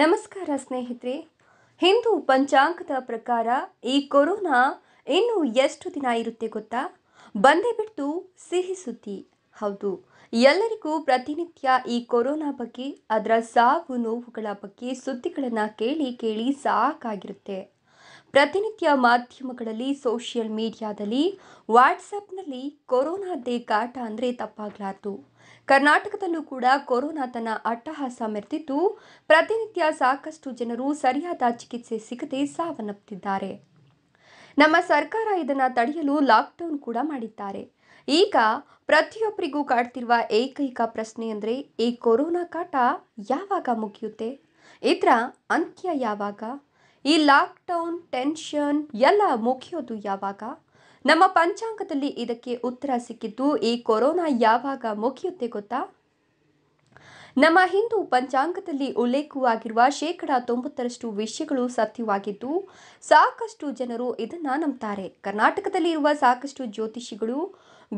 ನಮಸ್ಕಾರ ಸ್ನೇಹಿತರೆ ಹಿಂದೂ ಪಂಚಾಂಗದ ಪ್ರಕಾರ ಈ ಕೊರೋನಾ ಇನ್ನೂ ಎಷ್ಟು ದಿನ ಇರುತ್ತೆ ಗೊತ್ತಾ ಬಂದೇ ಬಿಟ್ಟು ಸಿಹಿ ಸುದ್ದಿ ಹೌದು ಎಲ್ಲರಿಗೂ ಪ್ರತಿನಿತ್ಯ ಈ ಕೊರೋನಾ ಬಗ್ಗೆ ಅದರ ಸಾವು ನೋವುಗಳ ಬಗ್ಗೆ ಸುದ್ದಿಗಳನ್ನು ಕೇಳಿ ಕೇಳಿ ಸಾಕಾಗಿರುತ್ತೆ ಪ್ರತಿನಿತ್ಯ ಮಾಧ್ಯಮಗಳಲ್ಲಿ ಸೋಷಿಯಲ್ ಮೀಡಿಯಾದಲ್ಲಿ ವಾಟ್ಸಪ್ನಲ್ಲಿ ಕೊರೋನಾದ್ದೇ ಕಾಟ ಅಂದರೆ ತಪ್ಪಾಗಲಾರ್ದು ಕರ್ನಾಟಕದಲ್ಲೂ ಕೂಡ ಕೊರೋನಾ ತನ್ನ ಅಟ್ಟಹಾಸ ಮೆರೆದಿದ್ದು ಪ್ರತಿನಿತ್ಯ ಸಾಕಷ್ಟು ಜನರು ಸರಿಯಾದ ಚಿಕಿತ್ಸೆ ಸಿಗದೆ ಸಾವನ್ನಪ್ಪುತ್ತಿದ್ದಾರೆ ನಮ್ಮ ಸರ್ಕಾರ ಇದನ್ನು ತಡೆಯಲು ಲಾಕ್ಡೌನ್ ಕೂಡ ಮಾಡಿದ್ದಾರೆ ಈಗ ಪ್ರತಿಯೊಬ್ಬರಿಗೂ ಕಾಡ್ತಿರುವ ಏಕೈಕ ಪ್ರಶ್ನೆ ಅಂದರೆ ಈ ಕೊರೋನಾ ಕಾಟ ಯಾವಾಗ ಮುಗಿಯುತ್ತೆ ಇದರ ಅಂತ್ಯ ಯಾವಾಗ ಈ ಲಾಕ್ಡೌನ್ ಟೆನ್ಷನ್ ಎಲ್ಲ ಮುಗಿಯೋದು ಯಾವಾಗ ನಮ್ಮ ಪಂಚಾಂಗದಲ್ಲಿ ಇದಕ್ಕೆ ಉತ್ತರ ಸಿಕ್ಕಿದ್ದು ಈ ಕೊರೋನಾ ಯಾವಾಗ ಮುಗಿಯುತ್ತೆ ಗೊತ್ತಾ ನಮ್ಮ ಹಿಂದೂ ಪಂಚಾಂಗದಲ್ಲಿ ಉಲ್ಲೇಖವಾಗಿರುವ ಶೇಕಡ ತೊಂಬತ್ತರಷ್ಟು ವಿಷಯಗಳು ಸತ್ಯವಾಗಿದ್ದು ಸಾಕಷ್ಟು ಜನರು ಇದನ್ನು ನಂಬ್ತಾರೆ ಕರ್ನಾಟಕದಲ್ಲಿ ಇರುವ ಸಾಕಷ್ಟು ಜ್ಯೋತಿಷಿಗಳು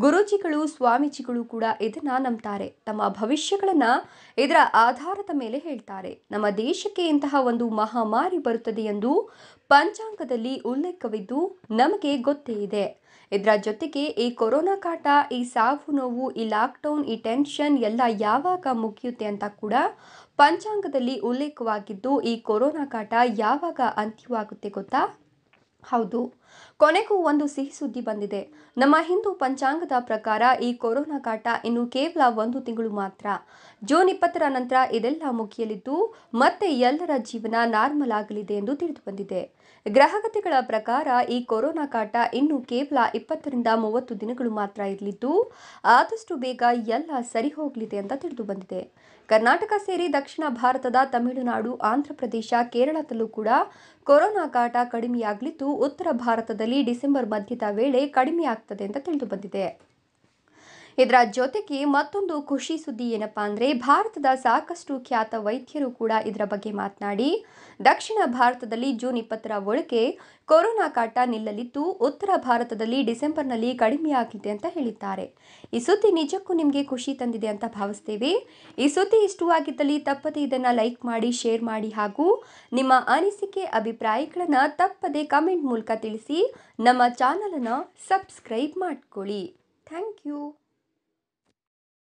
ಗುರೂಜಿಗಳು ಸ್ವಾಮೀಜಿಗಳು ಕೂಡ ಇದನ್ನು ನಂಬ್ತಾರೆ ತಮ್ಮ ಭವಿಷ್ಯಗಳನ್ನು ಇದರ ಆಧಾರದ ಮೇಲೆ ಹೇಳ್ತಾರೆ ನಮ್ಮ ದೇಶಕ್ಕೆ ಇಂತಹ ಒಂದು ಮಹಾಮಾರಿ ಬರುತ್ತದೆ ಎಂದು ಪಂಚಾಂಗದಲ್ಲಿ ಉಲ್ಲೇಖವಿದ್ದು ನಮಗೆ ಗೊತ್ತೇ ಇದೆ ಇದರ ಜೊತೆಗೆ ಈ ಕೊರೋನಾ ಕಾಟ ಈ ಸಾವು ನೋವು ಈ ಲಾಕ್ಡೌನ್ ಈ ಟೆನ್ಷನ್ ಎಲ್ಲ ಯಾವಾಗ ಮುಗಿಯುತ್ತೆ ಅಂತ ಕೂಡ ಪಂಚಾಂಗದಲ್ಲಿ ಉಲ್ಲೇಖವಾಗಿದ್ದು ಈ ಕೊರೋನಾ ಕಾಟ ಯಾವಾಗ ಅಂತ್ಯವಾಗುತ್ತೆ ಗೊತ್ತಾ ಹೌದು ಕೊನೆಗೂ ಒಂದು ಸಿಹಿ ಸುದ್ದಿ ಬಂದಿದೆ ನಮ್ಮ ಹಿಂದೂ ಪಂಚಾಂಗದ ಪ್ರಕಾರ ಈ ಕೊರೋನಾ ಕಾಟ ಇನ್ನು ಕೇವಲ ಒಂದು ತಿಂಗಳು ಮಾತ್ರ ಜೂನ್ ಇಪ್ಪತ್ತರ ನಂತರ ಇದೆಲ್ಲ ಮುಗಿಯಲಿದ್ದು ಮತ್ತೆ ಎಲ್ಲರ ಜೀವನ ನಾರ್ಮಲ್ ಆಗಲಿದೆ ಎಂದು ತಿಳಿದು ಬಂದಿದೆ ಗ್ರಹಗತಿಗಳ ಪ್ರಕಾರ ಈ ಕೊರೋನಾ ಕಾಟ ಇನ್ನು ಕೇವಲ ಇಪ್ಪತ್ತರಿಂದ ಮೂವತ್ತು ದಿನಗಳು ಮಾತ್ರ ಇರಲಿದ್ದು ಆದಷ್ಟು ಬೇಗ ಎಲ್ಲ ಸರಿ ಹೋಗಲಿದೆ ಅಂತ ತಿಳಿದು ಬಂದಿದೆ ಕರ್ನಾಟಕ ಸೇರಿ ದಕ್ಷಿಣ ಭಾರತದ ತಮಿಳುನಾಡು ಆಂಧ್ರಪ್ರದೇಶ ಕೇರಳದಲ್ಲೂ ಕೂಡ ಕೊರೋನಾ ಕಾಟ ಕಡಿಮೆಯಾಗಲಿದ್ದು ಉತ್ತರ ಭಾರತ ಭಾರತದಲ್ಲಿ ಡಿಸೆಂಬರ್ ಮಧ್ಯದ ವೇಳೆ ಕಡಿಮೆಯಾಗ್ತದೆ ಅಂತ ತಿಳಿದು ಇದರ ಜೊತೆಗೆ ಮತ್ತೊಂದು ಖುಷಿ ಸುದ್ದಿ ಏನಪ್ಪಾ ಅಂದರೆ ಭಾರತದ ಸಾಕಷ್ಟು ಖ್ಯಾತ ವೈದ್ಯರು ಕೂಡ ಇದರ ಬಗ್ಗೆ ಮಾತನಾಡಿ ದಕ್ಷಿಣ ಭಾರತದಲ್ಲಿ ಜೂನ್ ಇಪ್ಪತ್ತರ ಒಳಗೆ ಕೊರೋನಾ ಕಾಟ ನಿಲ್ಲಲಿದ್ದು ಉತ್ತರ ಭಾರತದಲ್ಲಿ ಡಿಸೆಂಬರ್ನಲ್ಲಿ ಕಡಿಮೆಯಾಗಿದೆ ಅಂತ ಹೇಳಿದ್ದಾರೆ ಈ ಸುದ್ದಿ ನಿಜಕ್ಕೂ ನಿಮಗೆ ಖುಷಿ ತಂದಿದೆ ಅಂತ ಭಾವಿಸ್ತೇವೆ ಈ ಸುದ್ದಿ ಇಷ್ಟವಾಗಿದ್ದಲ್ಲಿ ತಪ್ಪದೇ ಇದನ್ನು ಲೈಕ್ ಮಾಡಿ ಶೇರ್ ಮಾಡಿ ಹಾಗೂ ನಿಮ್ಮ ಅನಿಸಿಕೆ ಅಭಿಪ್ರಾಯಗಳನ್ನು ತಪ್ಪದೇ ಕಮೆಂಟ್ ಮೂಲಕ ತಿಳಿಸಿ ನಮ್ಮ ಚಾನಲನ್ನು ಸಬ್ಸ್ಕ್ರೈಬ್ ಮಾಡಿಕೊಳ್ಳಿ ಥ್ಯಾಂಕ್ ಯು